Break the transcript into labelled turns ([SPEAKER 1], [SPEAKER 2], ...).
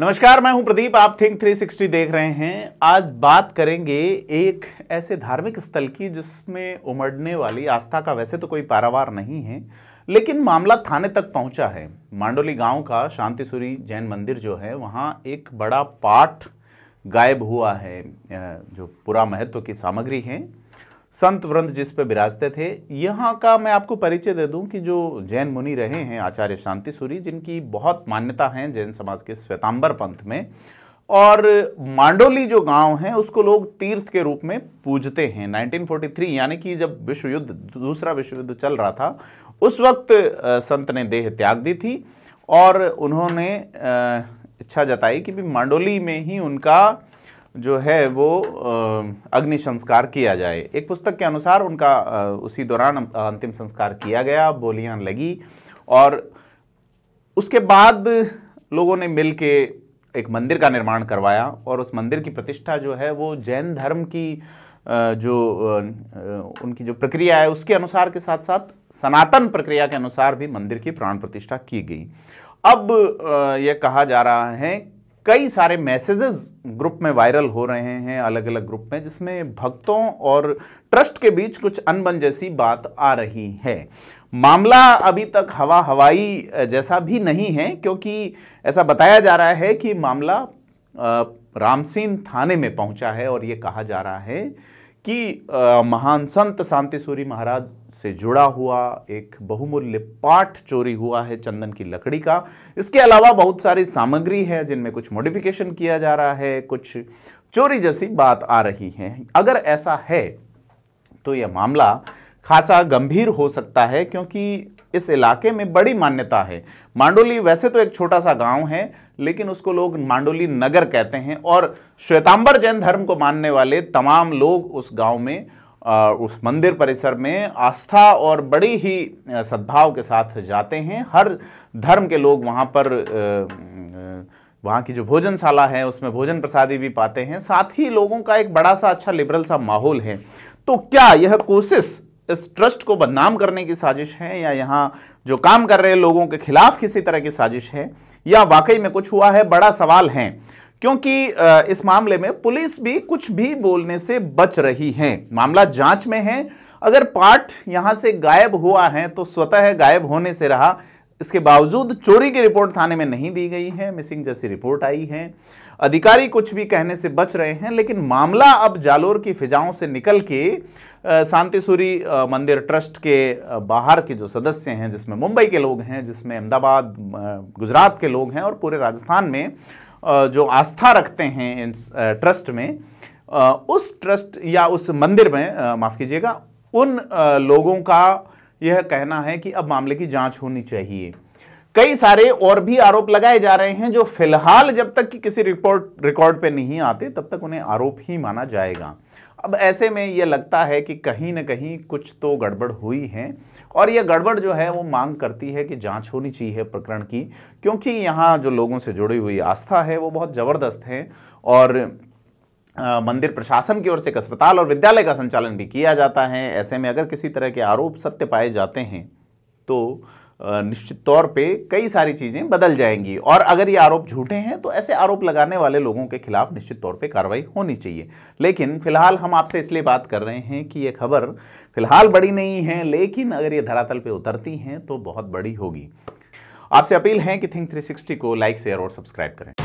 [SPEAKER 1] नमस्कार मैं हूं प्रदीप आप थिंक 360 देख रहे हैं आज बात करेंगे एक ऐसे धार्मिक स्थल की जिसमें उमड़ने वाली आस्था का वैसे तो कोई पारावार नहीं है लेकिन मामला थाने तक पहुंचा है मांडोली गांव का शांतिसूरी जैन मंदिर जो है वहां एक बड़ा पाठ गायब हुआ है जो पूरा महत्व की सामग्री है संत वृंद जिस पर विराजते थे यहाँ का मैं आपको परिचय दे दूं कि जो जैन मुनि रहे हैं आचार्य शांति सूरी जिनकी बहुत मान्यता है जैन समाज के श्वेतांबर पंथ में और मांडोली जो गांव है उसको लोग तीर्थ के रूप में पूजते हैं 1943 यानी कि जब विश्व युद्ध दूसरा विश्व युद्ध चल रहा था उस वक्त संत ने देह त्याग दी थी और उन्होंने इच्छा जताई कि भी मांडोली में ही उनका जो है वो अग्नि संस्कार किया जाए एक पुस्तक के अनुसार उनका उसी दौरान अंतिम संस्कार किया गया बोलियां लगी और उसके बाद लोगों ने मिल के एक मंदिर का निर्माण करवाया और उस मंदिर की प्रतिष्ठा जो है वो जैन धर्म की जो उनकी जो प्रक्रिया है उसके अनुसार के साथ साथ सनातन प्रक्रिया के अनुसार भी मंदिर की प्राण प्रतिष्ठा की गई अब यह कहा जा रहा है कई सारे मैसेजेस ग्रुप में वायरल हो रहे हैं अलग अलग ग्रुप में जिसमें भक्तों और ट्रस्ट के बीच कुछ अनबन जैसी बात आ रही है मामला अभी तक हवा हवाई जैसा भी नहीं है क्योंकि ऐसा बताया जा रहा है कि मामला रामसीन थाने में पहुंचा है और ये कहा जा रहा है कि महान संत शांति सूरी महाराज से जुड़ा हुआ एक बहुमूल्य पाठ चोरी हुआ है चंदन की लकड़ी का इसके अलावा बहुत सारी सामग्री है जिनमें कुछ मॉडिफिकेशन किया जा रहा है कुछ चोरी जैसी बात आ रही है अगर ऐसा है तो यह मामला खासा गंभीर हो सकता है क्योंकि इस इलाके में बड़ी मान्यता है मांडोली वैसे तो एक छोटा सा गांव है लेकिन उसको लोग मांडोली नगर कहते हैं और श्वेतांबर जैन धर्म को मानने वाले तमाम लोग उस गांव में उस मंदिर परिसर में आस्था और बड़ी ही सद्भाव के साथ जाते हैं हर धर्म के लोग वहाँ पर वहाँ की जो भोजनशाला है उसमें भोजन प्रसादी भी पाते हैं साथ ही लोगों का एक बड़ा सा अच्छा लिबरल सा माहौल है तो क्या यह कोशिश इस ट्रस्ट को बदनाम करने की साजिश है या यहाँ जो काम कर रहे लोगों के खिलाफ किसी तरह की साजिश है या वाकई में कुछ हुआ है बड़ा सवाल है क्योंकि इस मामले में पुलिस भी कुछ भी बोलने से बच रही है मामला जांच में है अगर पाठ यहां से गायब हुआ है तो स्वतः गायब होने से रहा इसके बावजूद चोरी की रिपोर्ट थाने में नहीं दी गई है मिसिंग जैसी रिपोर्ट आई है अधिकारी कुछ भी कहने से बच रहे हैं लेकिन मामला अब जालोर की फिजाओं से निकल के शांतिसूरी मंदिर ट्रस्ट के बाहर के जो सदस्य हैं जिसमें मुंबई के लोग हैं जिसमें अहमदाबाद गुजरात के लोग हैं और पूरे राजस्थान में जो आस्था रखते हैं इन ट्रस्ट में उस ट्रस्ट या उस मंदिर में माफ़ कीजिएगा उन लोगों का यह कहना है कि अब मामले की जांच होनी चाहिए कई सारे और भी आरोप लगाए जा रहे हैं जो फिलहाल जब तक कि किसी रिपोर्ट रिकॉर्ड पे नहीं आते तब तक उन्हें आरोप ही माना जाएगा अब ऐसे में यह लगता है कि कहीं ना कहीं कुछ तो गड़बड़ हुई है और यह गड़बड़ जो है वो मांग करती है कि जांच होनी चाहिए प्रकरण की क्योंकि यहाँ जो लोगों से जुड़ी हुई आस्था है वो बहुत ज़बरदस्त है और मंदिर प्रशासन की ओर से एक अस्पताल और विद्यालय का संचालन भी किया जाता है ऐसे में अगर किसी तरह के आरोप सत्य पाए जाते हैं तो निश्चित तौर पे कई सारी चीज़ें बदल जाएंगी और अगर ये आरोप झूठे हैं तो ऐसे आरोप लगाने वाले लोगों के खिलाफ निश्चित तौर पे कार्रवाई होनी चाहिए लेकिन फिलहाल हम आपसे इसलिए बात कर रहे हैं कि ये खबर फिलहाल बड़ी नहीं है लेकिन अगर ये धरातल पर उतरती हैं तो बहुत बड़ी होगी आपसे अपील है कि थिंक 360 को लाइक शेयर और सब्सक्राइब करें